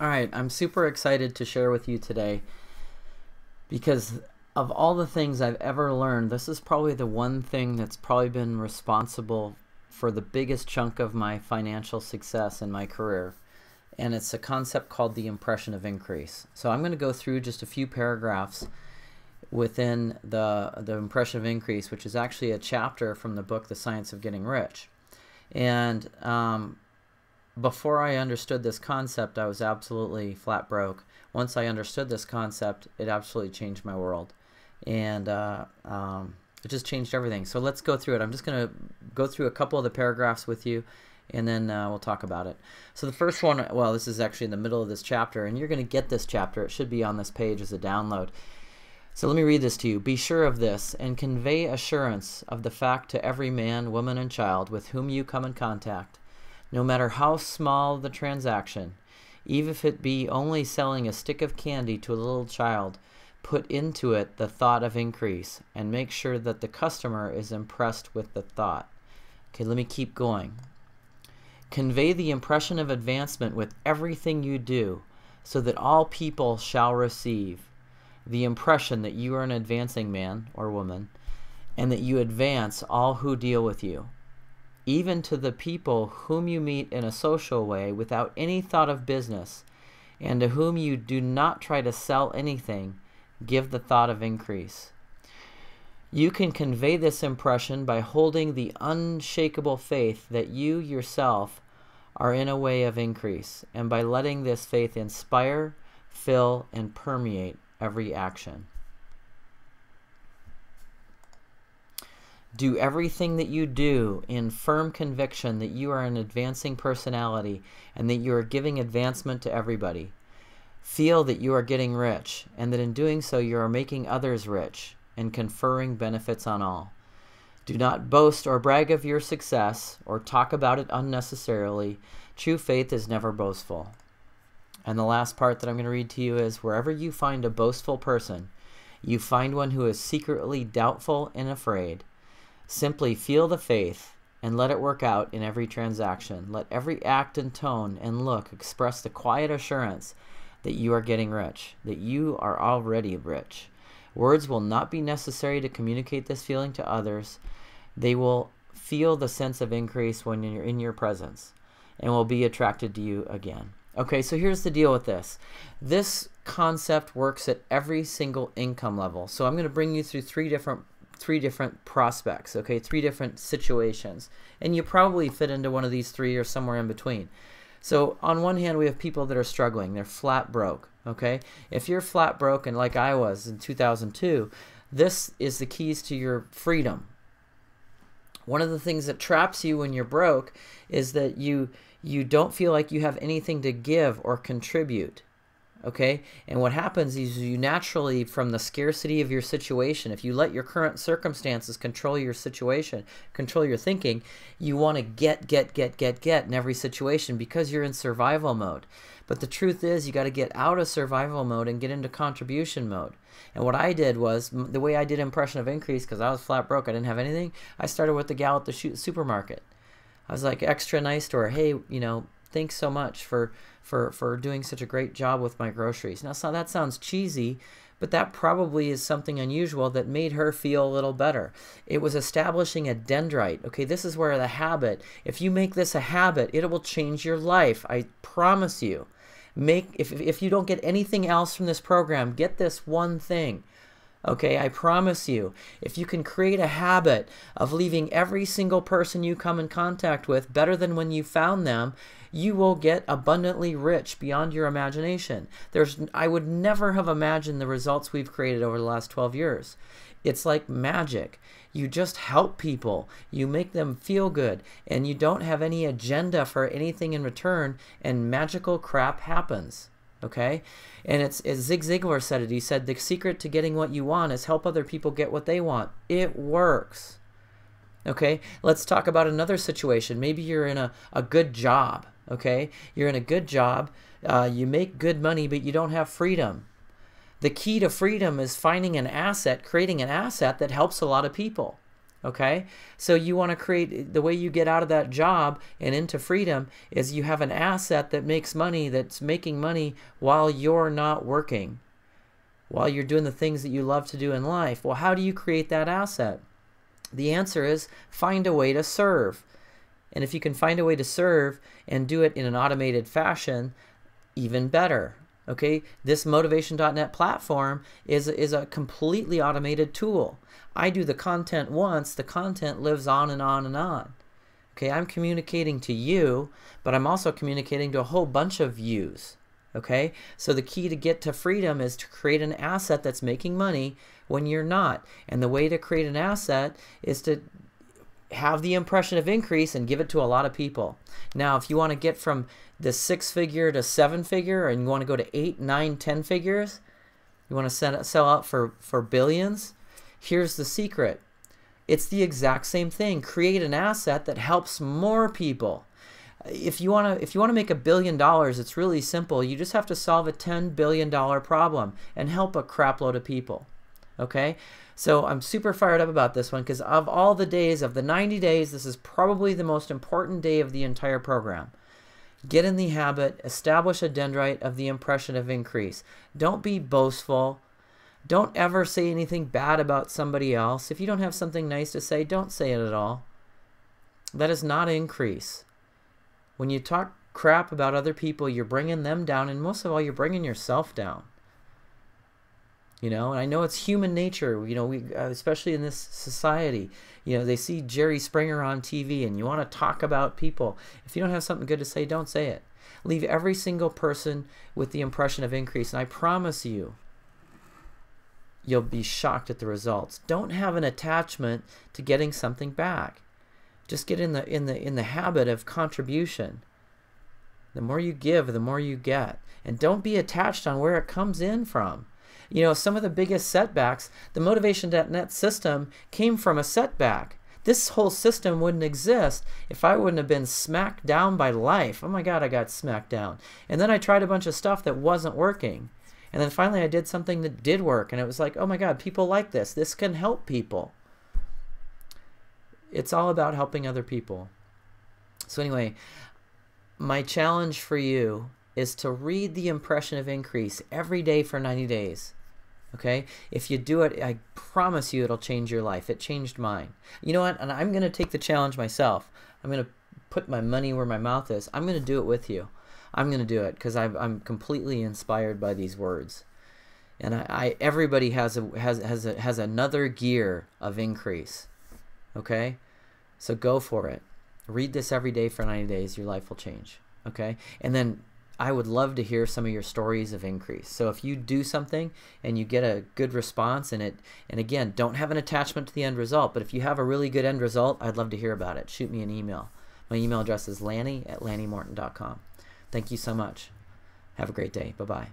All right, I'm super excited to share with you today because of all the things I've ever learned, this is probably the one thing that's probably been responsible for the biggest chunk of my financial success in my career. And it's a concept called the impression of increase. So I'm going to go through just a few paragraphs within the, the impression of increase, which is actually a chapter from the book, The Science of Getting Rich. And um, before I understood this concept, I was absolutely flat broke. Once I understood this concept, it absolutely changed my world. And uh, um, it just changed everything. So let's go through it. I'm just going to go through a couple of the paragraphs with you and then uh, we'll talk about it. So the first one, well, this is actually in the middle of this chapter, and you're going to get this chapter. It should be on this page as a download. So let me read this to you. Be sure of this, and convey assurance of the fact to every man, woman, and child with whom you come in contact, no matter how small the transaction, even if it be only selling a stick of candy to a little child, put into it the thought of increase and make sure that the customer is impressed with the thought. Okay, let me keep going. Convey the impression of advancement with everything you do so that all people shall receive the impression that you are an advancing man or woman and that you advance all who deal with you even to the people whom you meet in a social way without any thought of business, and to whom you do not try to sell anything, give the thought of increase. You can convey this impression by holding the unshakable faith that you yourself are in a way of increase, and by letting this faith inspire, fill, and permeate every action. Do everything that you do in firm conviction that you are an advancing personality and that you are giving advancement to everybody. Feel that you are getting rich and that in doing so you are making others rich and conferring benefits on all. Do not boast or brag of your success or talk about it unnecessarily. True faith is never boastful. And the last part that I'm going to read to you is wherever you find a boastful person, you find one who is secretly doubtful and afraid Simply feel the faith and let it work out in every transaction. Let every act and tone and look express the quiet assurance that you are getting rich, that you are already rich. Words will not be necessary to communicate this feeling to others. They will feel the sense of increase when you're in your presence and will be attracted to you again. Okay, so here's the deal with this. This concept works at every single income level. So I'm going to bring you through three different three different prospects, okay, three different situations. And you probably fit into one of these three or somewhere in between. So on one hand, we have people that are struggling. They're flat broke, okay? If you're flat broke, and like I was in 2002, this is the keys to your freedom. One of the things that traps you when you're broke is that you you don't feel like you have anything to give or contribute okay and what happens is you naturally from the scarcity of your situation if you let your current circumstances control your situation control your thinking you want to get get get get get in every situation because you're in survival mode but the truth is you got to get out of survival mode and get into contribution mode and what i did was the way i did impression of increase because i was flat broke i didn't have anything i started with the gal at the supermarket i was like extra nice to her hey you know thanks so much for for for doing such a great job with my groceries. Now, so that sounds cheesy, but that probably is something unusual that made her feel a little better. It was establishing a dendrite. Okay, this is where the habit. If you make this a habit, it will change your life. I promise you. Make if if you don't get anything else from this program, get this one thing. Okay, I promise you, if you can create a habit of leaving every single person you come in contact with better than when you found them, you will get abundantly rich beyond your imagination. There's, I would never have imagined the results we've created over the last 12 years. It's like magic. You just help people, you make them feel good, and you don't have any agenda for anything in return, and magical crap happens. Okay? And it's, as Zig Ziglar said it, he said, the secret to getting what you want is help other people get what they want. It works. Okay, let's talk about another situation. Maybe you're in a, a good job okay? You're in a good job, uh, you make good money, but you don't have freedom. The key to freedom is finding an asset, creating an asset that helps a lot of people. Okay? So you want to create the way you get out of that job and into freedom is you have an asset that makes money, that's making money while you're not working, while you're doing the things that you love to do in life. Well, how do you create that asset? The answer is find a way to serve. And if you can find a way to serve and do it in an automated fashion, even better. Okay, this motivation.net platform is, is a completely automated tool. I do the content once, the content lives on and on and on. Okay, I'm communicating to you, but I'm also communicating to a whole bunch of yous. Okay, so the key to get to freedom is to create an asset that's making money when you're not. And the way to create an asset is to have the impression of increase and give it to a lot of people. Now, if you want to get from the six figure to seven figure and you want to go to eight, nine, ten figures, you want to sell out for, for billions, here's the secret. It's the exact same thing. Create an asset that helps more people. If you want to if you want to make a billion dollars, it's really simple. You just have to solve a 10 billion dollar problem and help a crapload of people okay? So I'm super fired up about this one because of all the days, of the 90 days, this is probably the most important day of the entire program. Get in the habit, establish a dendrite of the impression of increase. Don't be boastful. Don't ever say anything bad about somebody else. If you don't have something nice to say, don't say it at all. That is not increase. When you talk crap about other people, you're bringing them down, and most of all, you're bringing yourself down you know and i know it's human nature you know we uh, especially in this society you know they see jerry springer on tv and you want to talk about people if you don't have something good to say don't say it leave every single person with the impression of increase and i promise you you'll be shocked at the results don't have an attachment to getting something back just get in the in the in the habit of contribution the more you give the more you get and don't be attached on where it comes in from you know, some of the biggest setbacks, the motivation.net system came from a setback. This whole system wouldn't exist if I wouldn't have been smacked down by life. Oh my God, I got smacked down. And then I tried a bunch of stuff that wasn't working. And then finally I did something that did work. And it was like, oh my God, people like this. This can help people. It's all about helping other people. So, anyway, my challenge for you is to read the impression of increase every day for 90 days okay if you do it i promise you it'll change your life it changed mine you know what and i'm going to take the challenge myself i'm going to put my money where my mouth is i'm going to do it with you i'm going to do it because i'm completely inspired by these words and I, I everybody has a has has a, has another gear of increase okay so go for it read this every day for 90 days your life will change okay and then I would love to hear some of your stories of increase. So if you do something and you get a good response and it, and again, don't have an attachment to the end result, but if you have a really good end result, I'd love to hear about it. Shoot me an email. My email address is lanny at lannymorton.com. Thank you so much. Have a great day. Bye bye.